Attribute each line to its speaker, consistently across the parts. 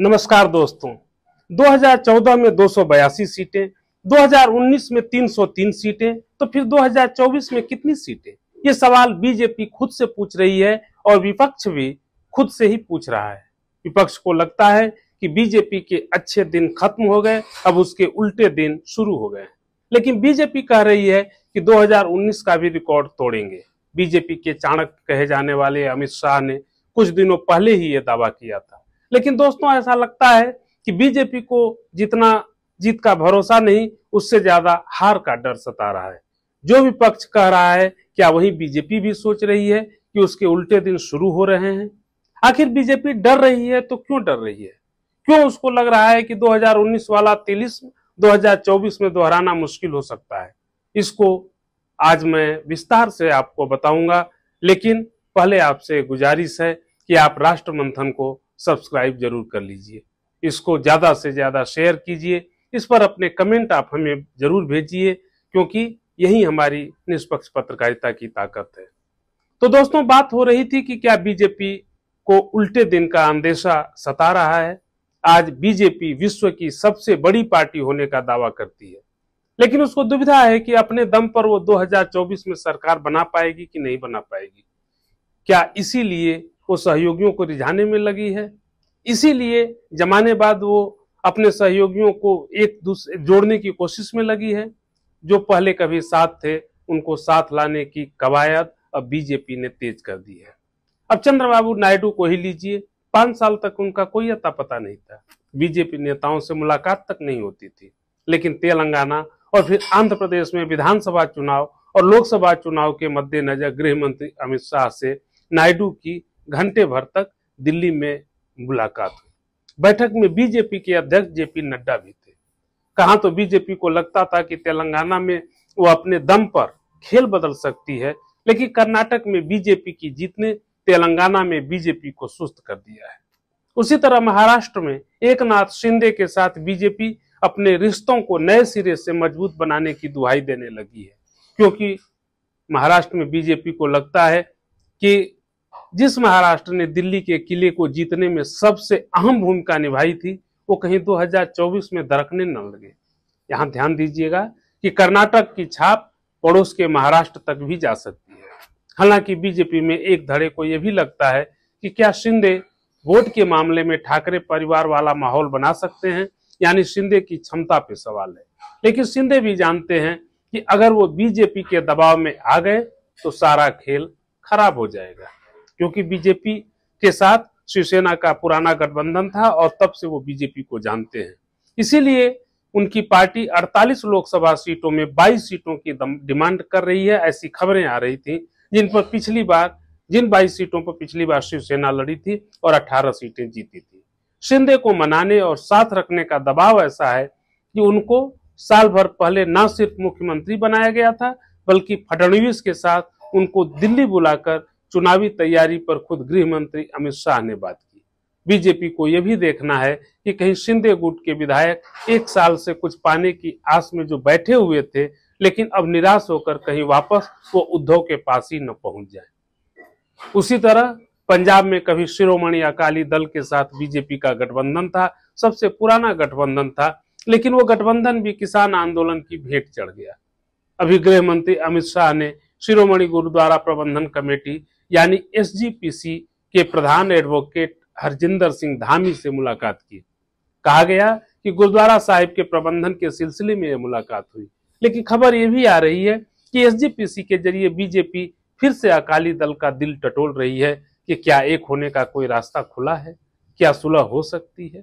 Speaker 1: नमस्कार दोस्तों 2014 में दो सीटें 2019 में 303 सीटें तो फिर 2024 में कितनी सीटें ये सवाल बीजेपी खुद से पूछ रही है और विपक्ष भी खुद से ही पूछ रहा है विपक्ष को लगता है कि बीजेपी के अच्छे दिन खत्म हो गए अब उसके उल्टे दिन शुरू हो गए लेकिन बीजेपी कह रही है कि 2019 का भी रिकॉर्ड तोड़ेंगे बीजेपी के चाणक कहे जाने वाले अमित शाह ने कुछ दिनों पहले ही ये दावा किया था लेकिन दोस्तों ऐसा लगता है कि बीजेपी को जितना जीत का भरोसा नहीं उससे ज्यादा हार का डर सता रहा है जो भी पक्ष कह रहा है क्या वही बीजेपी भी सोच रही है कि उसके उल्टे दिन शुरू हो रहे हैं आखिर बीजेपी डर रही है तो क्यों डर रही है क्यों उसको लग रहा है कि 2019 वाला तिलिस्म 2024 में दोहराना मुश्किल हो सकता है इसको आज मैं विस्तार से आपको बताऊंगा लेकिन पहले आपसे गुजारिश है कि आप राष्ट्र मंथन को सब्सक्राइब जरूर कर लीजिए इसको ज़्यादा से ज़्यादा शेयर कीजिए इस पर अपने कमेंट आप हमें जरूर भेजिए क्योंकि यही हमारी निष्पक्ष पत्रकारिता की ताकत है तो दोस्तों बात हो रही थी कि क्या बीजेपी को उल्टे दिन का अंदेशा सता रहा है आज बीजेपी विश्व की सबसे बड़ी पार्टी होने का दावा करती है लेकिन उसको दुविधा है कि अपने दम पर वो 2024 में सरकार बना पाएगी कि नहीं बना पाएगी क्या इसीलिए वो सहयोगियों को रिझाने में लगी है इसीलिए जमाने बाद वो अपने सहयोगियों को एक दूसरे जोड़ने की कोशिश में लगी है जो पहले कभी साथ थे उनको साथ लाने की कवायद अब बीजेपी ने तेज कर दी है अब चंद्रबाबू नायडू को ही लीजिए पांच साल तक उनका कोई अता पता नहीं था बीजेपी नेताओं से मुलाकात तक नहीं होती थी लेकिन तेलंगाना और फिर आंध्र प्रदेश में विधानसभा चुनाव और लोकसभा चुनाव के मद्देनजर गृह मंत्री अमित शाह से नायडू की घंटे भर तक दिल्ली में मुलाकात हुई बैठक में बीजेपी के अध्यक्ष जेपी नड्डा भी थे कहा तो बीजेपी को लगता था कि तेलंगाना में वो अपने दम पर खेल बदल सकती है लेकिन कर्नाटक में बीजेपी की जीत ने तेलंगाना में बीजेपी को सुस्त कर दिया है उसी तरह महाराष्ट्र में एक नाथ शिंदे के साथ बीजेपी अपने रिश्तों को नए सिरे से मजबूत बनाने की दुहाई देने लगी है क्योंकि महाराष्ट्र में बीजेपी को लगता है कि जिस महाराष्ट्र ने दिल्ली के किले को जीतने में सबसे अहम भूमिका निभाई थी वो कहीं 2024 में दरकने न लगे यहाँ ध्यान दीजिएगा कि कर्नाटक की छाप पड़ोस के महाराष्ट्र तक भी जा सकती है हालांकि बीजेपी में एक धड़े को यह भी लगता है कि क्या शिंदे वोट के मामले में ठाकरे परिवार वाला माहौल बना सकते हैं यानी शिंदे की क्षमता पे सवाल है लेकिन शिंदे भी जानते हैं कि अगर वो बीजेपी के दबाव में आ गए तो सारा खेल खराब हो जाएगा क्योंकि बीजेपी के साथ शिवसेना का पुराना गठबंधन था और तब से वो बीजेपी को जानते हैं इसीलिए उनकी पार्टी 48 लोकसभा सीटों में 22 सीटों की डिमांड कर रही है ऐसी खबरें आ रही थी जिन पर पिछली बार जिन 22 सीटों पर पिछली बार शिवसेना लड़ी थी और 18 सीटें जीती थी शिंदे को मनाने और साथ रखने का दबाव ऐसा है कि उनको साल भर पहले न सिर्फ मुख्यमंत्री बनाया गया था बल्कि फडणवीस के साथ उनको दिल्ली बुलाकर चुनावी तैयारी पर खुद गृह मंत्री अमित शाह ने बात की बीजेपी को यह भी देखना है कि कहीं शिंदे गुट के विधायक एक साल से कुछ पाने की आस में जो बैठे हुए थे लेकिन अब निराश होकर कहीं वापस वो उद्धव के पास ही न पहुंच जाए उसी तरह पंजाब में कभी शिरोमणि अकाली दल के साथ बीजेपी का गठबंधन था सबसे पुराना गठबंधन था लेकिन वो गठबंधन भी किसान आंदोलन की भेंट चढ़ गया अभी गृह मंत्री अमित शाह ने शिरोमणि गुरुद्वारा प्रबंधन कमेटी यानी एसजीपीसी के प्रधान एडवोकेट हरजिंदर सिंह धामी से मुलाकात की कहा गया कि गुरुद्वारा साहिब के प्रबंधन के सिलसिले में यह मुलाकात हुई लेकिन खबर यह भी आ रही है कि एसजीपीसी के जरिए बीजेपी फिर से अकाली दल का दिल टटोल रही है कि क्या एक होने का कोई रास्ता खुला है क्या सुलह हो सकती है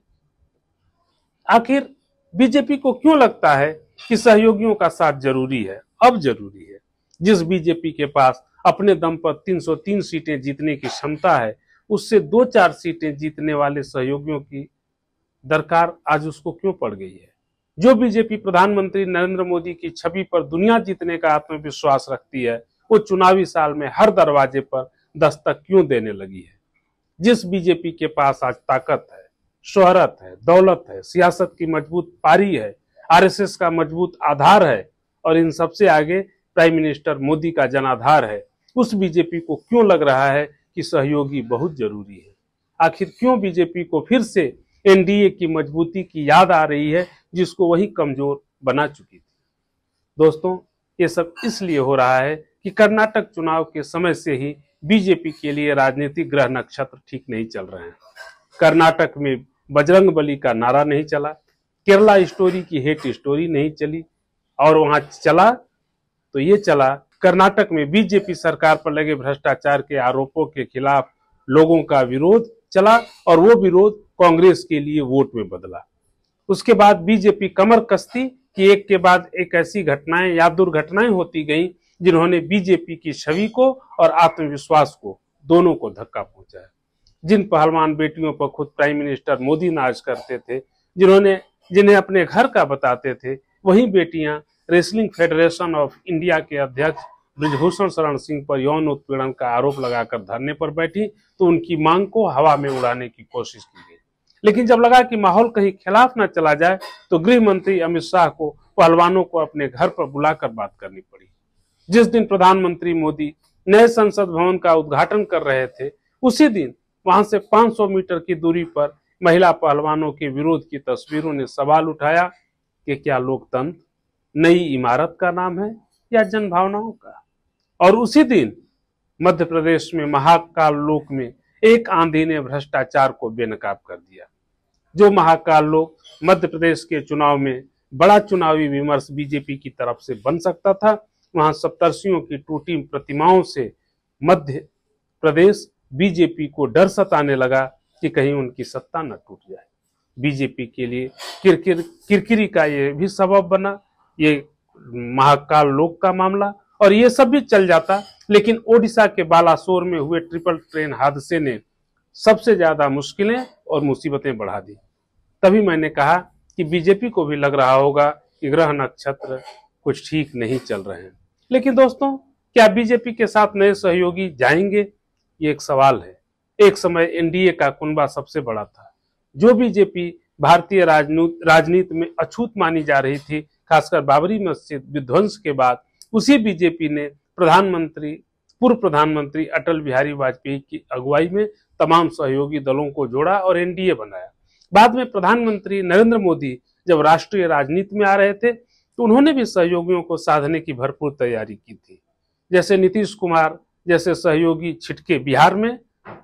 Speaker 1: आखिर बीजेपी को क्यों लगता है कि सहयोगियों का साथ जरूरी है अब जरूरी है जिस बीजेपी के पास अपने दम पर 303 सीटें जीतने की क्षमता है उससे दो चार सीटें जीतने वाले सहयोगियों की दरकार आज उसको क्यों पड़ गई है जो बीजेपी प्रधानमंत्री नरेंद्र मोदी की छवि पर दुनिया जीतने का आत्मविश्वास रखती है वो चुनावी साल में हर दरवाजे पर दस्तक क्यों देने लगी है जिस बीजेपी के पास आज ताकत है शोहरत है दौलत है सियासत की मजबूत पारी है आरएसएस का मजबूत आधार है और इन सबसे आगे प्राइम मिनिस्टर मोदी का जनाधार है उस बीजेपी को क्यों लग रहा है कि सहयोगी बहुत जरूरी है आखिर क्यों बीजेपी को फिर से एनडीए की मजबूती की याद आ रही है जिसको वही कमजोर बना चुकी थी दोस्तों ये सब इसलिए हो रहा है कि कर्नाटक चुनाव के समय से ही बीजेपी के लिए राजनीतिक ग्रह नक्षत्र ठीक नहीं चल रहे हैं कर्नाटक में बजरंग बली का नारा नहीं चला केरला स्टोरी की हेट स्टोरी नहीं चली और वहां चला तो ये चला कर्नाटक में बीजेपी सरकार पर लगे भ्रष्टाचार के आरोपों के खिलाफ लोगों का विरोध चला और वो विरोध कांग्रेस के लिए वोट में बदला उसके बाद बीजेपी कमर कसती कि एक के बाद एक ऐसी घटनाएं या दुर्घटनाएं होती गई जिन्होंने बीजेपी की छवि को और आत्मविश्वास को दोनों को धक्का पहुंचाया जिन पहलवान बेटियों पर खुद प्राइम मिनिस्टर मोदी नाज करते थे जिन्होंने जिन्हें अपने घर का बताते थे वही बेटियां रेसलिंग फेडरेशन ऑफ इंडिया के अध्यक्ष ब्रिजभूषण शरण सिंह पर यौन उत्पीड़न का आरोप लगाकर धरने पर बैठी तो उनकी मांग को हवा में उड़ाने की कोशिश की गई लेकिन जब लगा कि माहौल कहीं खिलाफ न चला जाए तो गृह मंत्री अमित शाह को पहलवानों को अपने घर पर बुलाकर बात करनी पड़ी जिस दिन प्रधानमंत्री मोदी नए संसद भवन का उद्घाटन कर रहे थे उसी दिन वहां से 500 मीटर की दूरी पर महिला पहलवानों के विरोध की तस्वीरों ने सवाल उठाया कि क्या लोकतंत्र नई इमारत का नाम है या जन भावनाओं का और उसी दिन मध्य प्रदेश में महाकाल लोक में एक आंधी ने भ्रष्टाचार को बेनकाब कर दिया जो महाकाल लोक मध्य प्रदेश के चुनाव में बड़ा चुनावी विमर्श बीजेपी की तरफ से बन सकता था वहां सप्तर्षियों की टूटी प्रतिमाओं से मध्य प्रदेश बीजेपी को डर सताने लगा कि कहीं उनकी सत्ता न टूट जाए बीजेपी के लिए किरकिर किरकिरी का यह भी सबब बना ये महाकाल लोक का मामला और ये सब भी चल जाता लेकिन ओडिशा के बालासोर में हुए ट्रिपल ट्रेन हादसे ने सबसे ज्यादा मुश्किलें और मुसीबतें बढ़ा दी तभी मैंने कहा कि बीजेपी को भी लग रहा होगा कि ग्रह नक्षत्र कुछ ठीक नहीं चल रहे हैं लेकिन दोस्तों क्या बीजेपी के साथ नए सहयोगी जाएंगे ये एक सवाल है एक समय एनडीए का कुनबा सबसे बड़ा था जो बीजेपी भारतीय राजनीति में अछूत मानी जा रही थी खासकर बाबरी मस्जिद विध्वंस के बाद उसी बीजेपी ने प्रधानमंत्री पूर्व प्रधानमंत्री अटल बिहारी वाजपेयी की अगुवाई में तमाम सहयोगी दलों को जोड़ा और एनडीए बनाया बाद में प्रधानमंत्री नरेंद्र मोदी जब राष्ट्रीय राजनीति में आ रहे थे तो उन्होंने भी सहयोगियों को साधने की भरपूर तैयारी की थी जैसे नीतीश कुमार जैसे सहयोगी छिटके बिहार में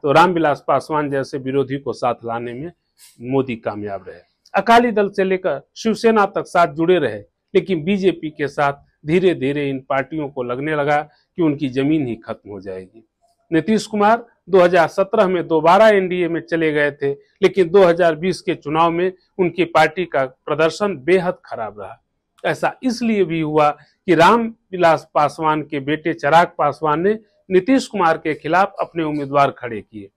Speaker 1: तो रामविलास पासवान जैसे विरोधी को साथ लाने में मोदी कामयाब रहे अकाली दल से लेकर शिवसेना तक साथ जुड़े रहे लेकिन बीजेपी के साथ धीरे धीरे इन पार्टियों को लगने लगा कि उनकी जमीन ही खत्म हो जाएगी नीतीश कुमार 2017 में दोबारा एनडीए में चले गए थे लेकिन 2020 के चुनाव में उनकी पार्टी का प्रदर्शन बेहद खराब रहा ऐसा इसलिए भी हुआ कि रामविलास पासवान के बेटे चराग पासवान ने नीतीश कुमार के खिलाफ अपने उम्मीदवार खड़े किए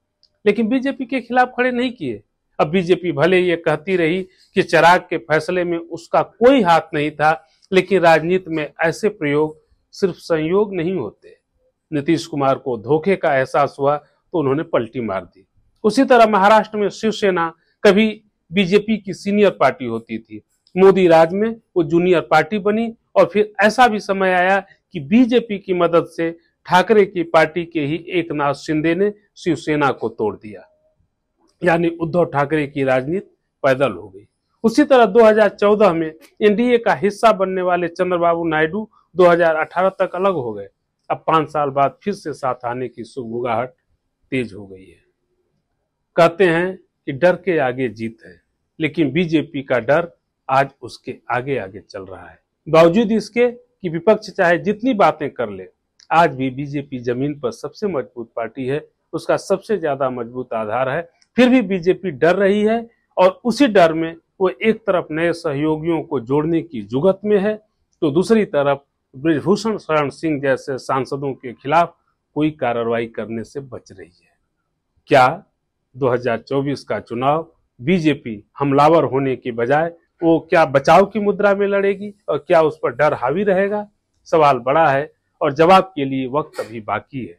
Speaker 1: लेकिन बीजेपी के खिलाफ खड़े नहीं किए अब बीजेपी भले ये कहती रही कि चराग के फैसले में उसका कोई हाथ नहीं था लेकिन राजनीति में ऐसे प्रयोग सिर्फ संयोग नहीं होते नीतीश कुमार को धोखे का एहसास हुआ तो उन्होंने पलटी मार दी उसी तरह महाराष्ट्र में शिवसेना कभी बीजेपी की सीनियर पार्टी होती थी मोदी राज में वो जूनियर पार्टी बनी और फिर ऐसा भी समय आया कि बीजेपी की मदद से ठाकरे की पार्टी के ही एक नाथ शिंदे ने शिवसेना को तोड़ दिया यानी उद्धव ठाकरे की राजनीति पैदल हो गई उसी तरह 2014 में एनडीए का हिस्सा बनने वाले चंद्रबाबू नायडू 2018 तक अलग हो गए अब पांच साल बाद फिर से साथ आने की सुगबुगाहट तेज हो गई है कहते हैं कि डर के आगे जीत है लेकिन बीजेपी का डर आज उसके आगे आगे चल रहा है बावजूद इसके कि विपक्ष चाहे जितनी बातें कर ले आज भी बीजेपी जमीन पर सबसे मजबूत पार्टी है उसका सबसे ज्यादा मजबूत आधार है फिर भी बीजेपी डर रही है और उसी डर में वो एक तरफ नए सहयोगियों को जोड़ने की जुगत में है तो दूसरी तरफ ब्रजभूषण शरण सिंह जैसे सांसदों के खिलाफ कोई कार्रवाई करने से बच रही है क्या 2024 का चुनाव बीजेपी हमलावर होने के बजाय वो क्या बचाव की मुद्रा में लड़ेगी और क्या उस पर डर हावी रहेगा सवाल बड़ा है और जवाब के लिए वक्त अभी बाकी है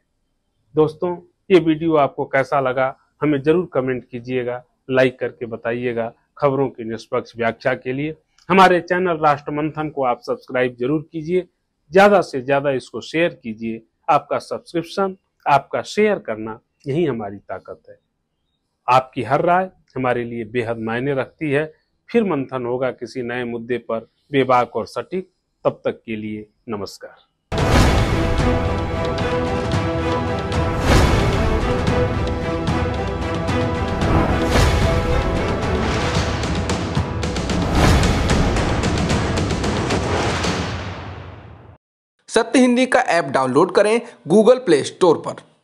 Speaker 1: दोस्तों ये वीडियो आपको कैसा लगा हमें जरूर कमेंट कीजिएगा लाइक करके बताइएगा खबरों की निष्पक्ष व्याख्या के लिए हमारे चैनल राष्ट्र मंथन को आप सब्सक्राइब जरूर कीजिए ज्यादा से ज्यादा इसको शेयर कीजिए आपका सब्सक्रिप्शन आपका शेयर करना यही हमारी ताकत है आपकी हर राय हमारे लिए बेहद मायने रखती है फिर मंथन होगा किसी नए मुद्दे पर बेबाक और सटीक तब तक के लिए नमस्कार सत्य हिंदी का ऐप डाउनलोड करें गूगल प्ले स्टोर पर